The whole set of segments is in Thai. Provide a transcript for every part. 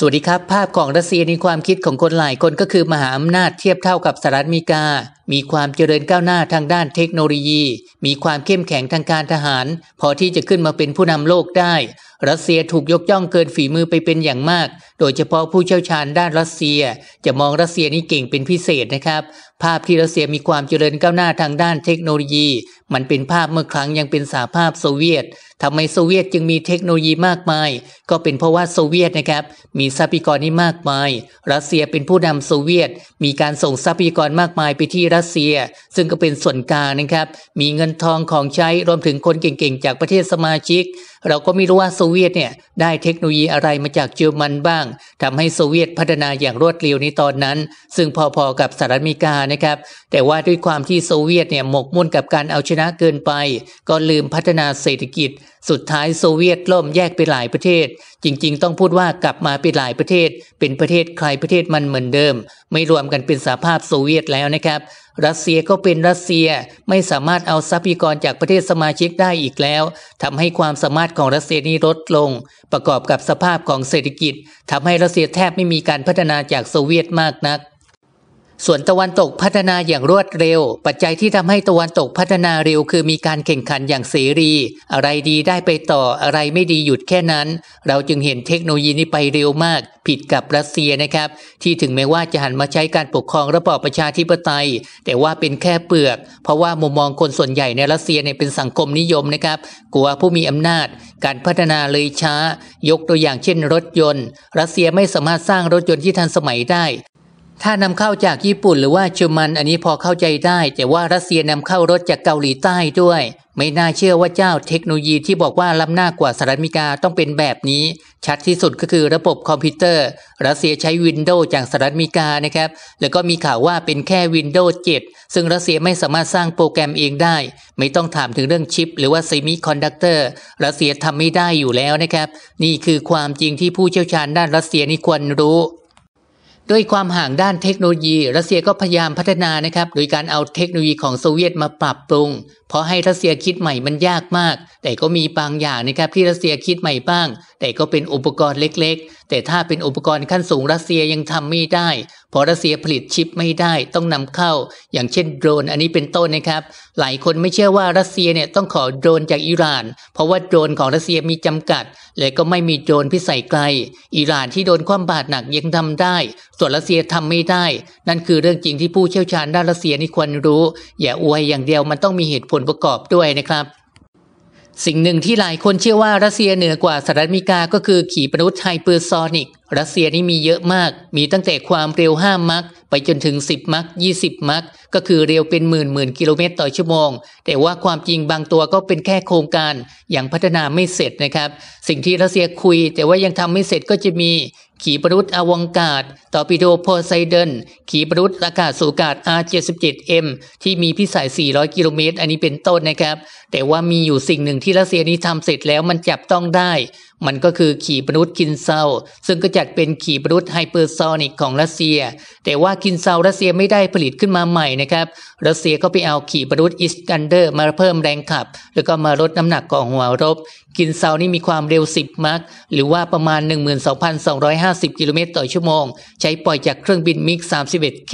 สวัสดีครับ ภาพของรัสเซียในความคิดของคนหลายคนก็คือมหาอำนาจเทียบเท่ากับสหรัฐอเมริกามีความเจริญก้าวหน้าทางด้านเทคโนโลยี มีความเข้มแข็งทางการทหาร พอที่จะขึ้นมาเป็นผู้นำโลกได้ รัสเซียถูกยกย่องเกินฝีมือไปเป็นอย่างมาก โดยเฉพาะผู้เชี่ยวชาญด้านรัสเซีย จะมองรัสเซียนี่เก่งเป็นพิเศษนะครับ ภาพที่รัสเซียมีความเจริญก้าวหน้าทางด้านเทคโนโลยี มันเป็นภาพเมื่อครั้งยังเป็นสหภาพโซเวียตทำไมโซเวียตจึงมีเทคโนโลยีมากมาย ก็เป็นเพราะว่าโซเวียตนะครับมีทรัพยากรที่มากมาย รัสเซียเป็นผู้นำโซเวียต มีการส่งทรัพยากรมากมายไปที่รัรัสเซียซึ่งก็เป็นส่วนกลางนะครับ มีเงินทองของใช้ รวมถึงคนเก่งๆ จากประเทศสมาชิก เราก็ไม่รู้ว่าโซเวียตเนี่ยได้เทคโนโลยีอะไรมาจากเยอรมันบ้าง ทำให้โซเวียตพัฒนาอย่างรวดเร็วในตอนนั้น ซึ่งพอๆ กับสหรัฐอเมริกานะครับ แต่ว่าด้วยความที่โซเวียตเนี่ยหมกมุ่นกับการเอาชนะเกินไป ก็ลืมพัฒนาเศรษฐกิจ สุดท้ายโซเวียตล่มแยกไปหลายประเทศ จริง ๆ ต้องพูดว่ากลับมาเป็นหลายประเทศ เป็นประเทศใครประเทศมันเหมือนเดิม ไม่รวมกันเป็นสหภาพโซเวียตแล้วนะครับรัสเซียก็เป็นรัสเซียไม่สามารถเอาทรัพยากรจากประเทศสมาชิกได้อีกแล้ว ทำให้ความสามารถของรัสเซียนี้ลดลง ประกอบกับสภาพของเศรษฐกิจ ทำให้รัสเซียแทบไม่มีการพัฒนาจากโซเวียตมากนักส่วนตะวันตกพัฒนาอย่างรวดเร็ว ปัจจัยที่ทำให้ตะวันตกพัฒนาเร็วคือมีการแข่งขันอย่างเสรี อะไรดีได้ไปต่ออะไรไม่ดีหยุดแค่นั้น เราจึงเห็นเทคโนโลยีนี้ไปเร็วมาก ผิดกับรัสเซียนะครับ ที่ถึงแม้ว่าจะหันมาใช้การปกครองระบอบประชาธิปไตย แต่ว่าเป็นแค่เปลือก เพราะว่ามุมมองคนส่วนใหญ่ในรัสเซียเนี่ยเป็นสังคมนิยมนะครับ กลัวผู้มีอำนาจ การพัฒนาเลยช้า ยกตัวอย่างเช่น รถยนต์รัสเซียไม่สามารถสร้างรถยนต์ที่ทันสมัยได้ถ้านำเข้าจากญี่ปุ่นหรือว่าเยอรมัน อันนี้พอเข้าใจได้ แต่ว่ารัสเซียนำเข้ารถจากเกาหลีใต้ด้วย ไม่น่าเชื่อว่าเจ้าเทคโนโลยีที่บอกว่าล้ำหน้ากว่าสหรัฐอเมริกาต้องเป็นแบบนี้ ชัดที่สุดก็คือระบบคอมพิวเตอร์รัสเซียใช้ Windows จากสหรัฐอเมริกานะครับแล้วก็มีข่าวว่าเป็นแค่ Windows 7 ซึ่งรัสเซียไม่สามารถสร้างโปรแกรมเองได้ ไม่ต้องถามถึงเรื่องชิป หรือว่าเซมิคอนดักเตอร์รัสเซียทำไม่ได้อยู่แล้วนะครับนี่คือความจริงที่ผู้เชี่ยวชาญด้านรัสเซียนี่ควรรู้ด้วยความห่างด้านเทคโนโลยี รัสเซียก็พยายามพัฒนานะครับโดยการเอาเทคโนโลยีของโซเวียตมาปรับปรุงเพราะให้รัสเซียคิดใหม่มันยากมาก แต่ก็มีบางอย่างนะครับ ที่รัสเซียคิดใหม่บ้าง แต่ก็เป็นอุปกรณ์เล็กๆ แต่ถ้าเป็นอุปกรณ์ขั้นสูงรัสเซียยังทำไม่ได้พอรัสเซียผลิตชิปไม่ได้ต้องนำเข้า อย่างเช่น โดรนอันนี้เป็นต้นนะครับ หลายคนไม่เชื่อว่ารัสเซียเนี่ยต้องขอโดรนจากอิหร่าน เพราะว่าโดรนของรัสเซียมีจำกัด และก็ไม่มีโดรนพิสัยไกล อิหร่านที่โดนความบาดหนักยังทำได้ ส่วนรัสเซียทำไม่ได้ นั่นคือเรื่องจริงที่ผู้เชี่ยวชาญด้านรัสเซียนี่ควรรู้ อย่าอวยอย่างเดียวมันต้องมีเหตุผลประกอบด้วยนะครับ สิ่งหนึ่งที่หลายคนเชื่อว่ารัสเซียเหนือกว่าสหรัฐอเมริกาก็คือขีปนาวุธไฮเปอร์ซอนิกรัสเซียนี่มีเยอะมาก มีตั้งแต่ความเร็ว5มักไปจนถึง 10 มัก20 มักก็คือเร็วเป็นหมื่นหมื่นกิโลเมตรต่อชั่วโมง แต่ว่าความจริงบางตัวก็เป็นแค่โครงการอย่างพัฒนาไม่เสร็จนะครับ สิ่งที่รัสเซียคุย แต่ว่ายังทำไม่เสร็จก็จะมี ขีปนาวุธอวงกาศตอปิโดโพไซเดนขีปนาวุธอากาศสูอากาศ R77M ที่มีพิสัย400กิโลเมตร อันนี้เป็นต้นนะครับ แต่ว่ามีอยู่สิ่งหนึ่งที่รัสเซียนี้ทำเสร็จแล้วมันจับต้องได้มันก็คือขีปนาวุธคินเซาซึ่งก็จัดเป็นขีปนาวุธไฮเปอร์ซอนิกของรัสเซีย แต่ว่าคินเซารัสเซียไม่ได้ผลิตขึ้นมาใหม่นะครับรัสเซียก็ไปเอาขีปนาวุธอิสกันเดอร์มาเพิ่มแรงขับแล้วก็มาลดน้ำหนักของหัวรบกินเซานี่มีความเร็ว 10 มักหรือว่าประมาณ 12,250 กิโลเมตรต่อชั่วโมง ใช้ปล่อยจากเครื่องบินมิก 31K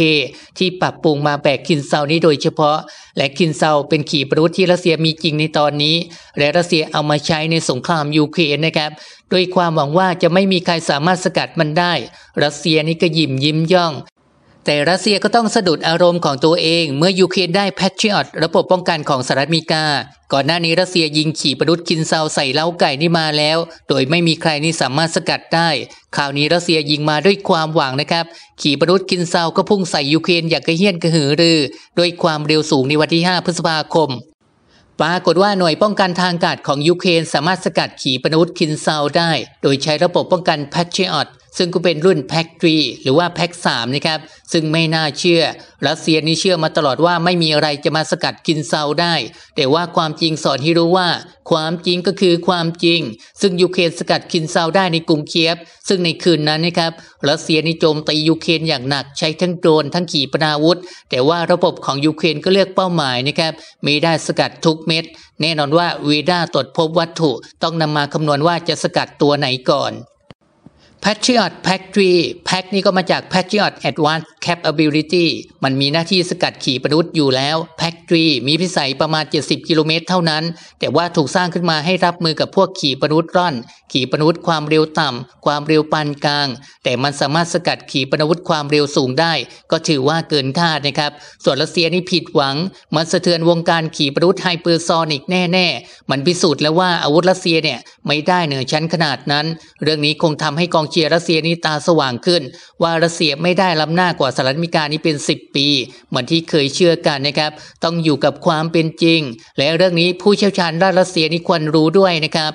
ที่ปรับปรุงมาแบกกินเซานี้โดยเฉพาะ และกินเซาเป็นขีปนาวุธที่รัสเซียมีจริงในตอนนี้ และรัสเซียเอามาใช้ในสงครามยูเครนนะครับด้วยความหวังว่าจะไม่มีใครสามารถสกัดมันได้รัสเซียนี่ก็ยิ้มยิ้มย่องแต่รัสเซียก็ต้องสะดุดอารมณ์ของตัวเอง เมื่อยูเครนได้แพทริออต ระบบป้องกันของสหรัฐอเมริกา ก่อนหน้านี้รัสเซียยิงขี่ปนาวุธคินซาวใส่เล้าไก่นี่มาแล้ว โดยไม่มีใครนี่สามารถสกัดได้ คราวนี้รัสเซียยิงมาด้วยความหวังนะครับ ขี่ปนาวุธคินซาวก็พุ่งใส่ยูเครนอย่างกระเฮี้ยนกระหือรือ ด้วยความเร็วสูงในวันที่5พฤษภาคม ปรากฏว่าหน่วยป้องกันทางอากาศของยูเครนสามารถสกัดขีปนาวุธคินซาวได้ โดยใช้ระบบป้องกันแพทริออตซึ่งก็เป็นรุ่นแพ็กทรีหรือว่าแพ็กสามนะครับซึ่งไม่น่าเชื่อรัสเซียนี่เชื่อมาตลอดว่าไม่มีอะไรจะมาสกัดกินเซาได้ แต่ว่าความจริงสอนให้รู้ว่า ความจริงก็คือความจริง ซึ่งยูเครนสกัดกินเซาได้ในกรุงเคียบซึ่งในคืนนั้นนะครับรัสเซียนี่โจมตียูเครนอย่างหนักใช้ทั้งโดรนทั้งขีปนาวุธ แต่ว่าระบบของยูเครนก็เลือกเป้าหมายนะครับมีได้สกัดทุกเม็ดแน่นอนว่าวีด้าตรวจพบวัตถุต้องนำมาคำนวณว่าจะสกัดตัวไหนก่อน Patriot Pack 3 Pack นี่ก็มาจาก Patriot Advanced Capability มันมีหน้าที่สกัดขีปนาวุธอยู่แล้ว p a c รีมีพิสัยประมาณ 70 กิโลเมตรเท่านั้น แต่ว่าถูกสร้างขึ้นมาให้รับมือกับพวกขีปนาวุธร่อน ขีปนาวุธความเร็วต่ำ ความเร็วปานกลาง แต่มันสามารถสกัดขีปนาวุธความเร็วสูงได้ ก็ถือว่าเกินคาดนะครับ ส่วนรัสเซียนี่ผิดหวังมันสะเทือนวงการขีปนาวุธไฮเปอร์ซอนิกแน่ๆมันพิสูจน์แล้วว่าอาวุธรัสเซียเนี่ยไม่ได้เหนือชั้นขนาดนั้น เรื่องนี้คงทำให้กองเชียร์รัสเซียนี่ตาสว่างขึ้น ว่ารัสเซียไม่ได้ล้ำหน้ากว่าสหรัฐอเมริกานี้เป็น 10 ปี เหมือนที่เคยเชื่อกันนะครับ ต้องอยู่กับความเป็นจริง และเรื่องนี้ผู้เชี่ยวชาญด้านรัสเซียนี่ควรรู้ด้วยนะครับ